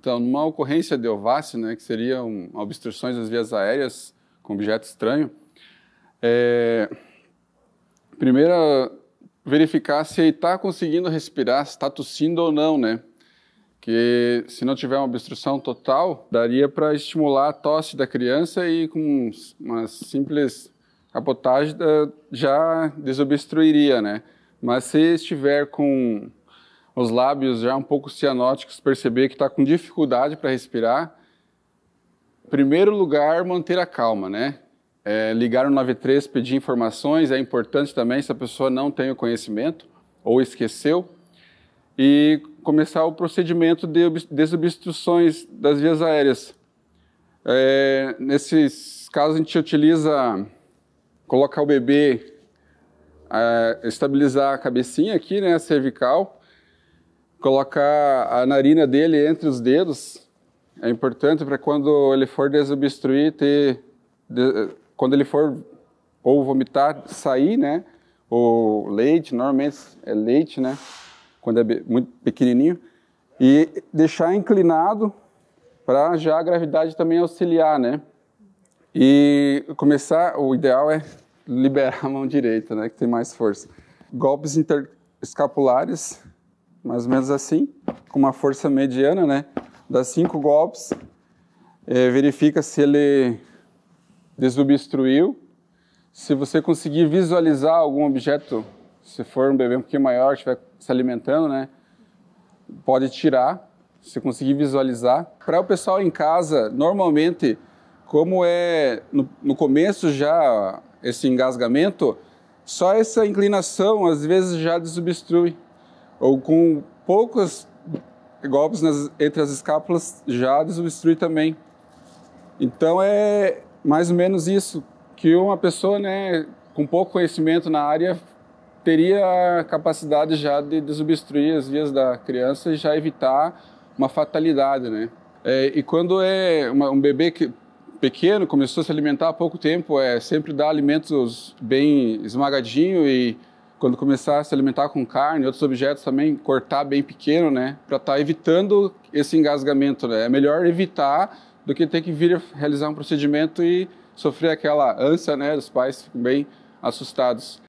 Então, numa ocorrência de OVAS, né, que seriam obstruções das vias aéreas com objeto estranho, é, primeira verificar se está conseguindo respirar, se está tossindo ou não, né? Que se não tiver uma obstrução total, daria para estimular a tosse da criança e com uma simples capotagem eh, já desobstruiria, né? Mas se estiver com os lábios já um pouco cianóticos, perceber que está com dificuldade para respirar, primeiro lugar, manter a calma, né? É, ligar o 93, pedir informações, é importante também se a pessoa não tem o conhecimento ou esqueceu. E começar o procedimento de desobstruções das vias aéreas. É, nesses casos, a gente utiliza colocar o bebê, é, estabilizar a cabecinha aqui, né, a cervical, Colocar a narina dele entre os dedos é importante para quando ele for desobstruir, ter, de, quando ele for ou vomitar, sair, né? Ou leite, normalmente é leite, né? Quando é muito pequenininho. E deixar inclinado para já a gravidade também auxiliar, né? E começar, o ideal é liberar a mão direita, né? Que tem mais força. Golpes interescapulares mais ou menos assim, com uma força mediana, né? Dá cinco golpes, é, verifica se ele desobstruiu. Se você conseguir visualizar algum objeto, se for um bebê um pouquinho maior, estiver se alimentando, né? Pode tirar, se conseguir visualizar. Para o pessoal em casa, normalmente, como é no, no começo já esse engasgamento, só essa inclinação às vezes já desobstrui ou com poucos golpes nas, entre as escápulas já desobstrui também. Então é mais ou menos isso que uma pessoa, né, com pouco conhecimento na área teria a capacidade já de desobstruir as vias da criança e já evitar uma fatalidade, né? É, e quando é uma, um bebê que pequeno começou a se alimentar há pouco tempo, é sempre dar alimentos bem esmagadinho e quando começar a se alimentar com carne, outros objetos também, cortar bem pequeno, né? Para estar tá evitando esse engasgamento, né? É melhor evitar do que ter que vir realizar um procedimento e sofrer aquela ânsia, né? Os pais ficam bem assustados.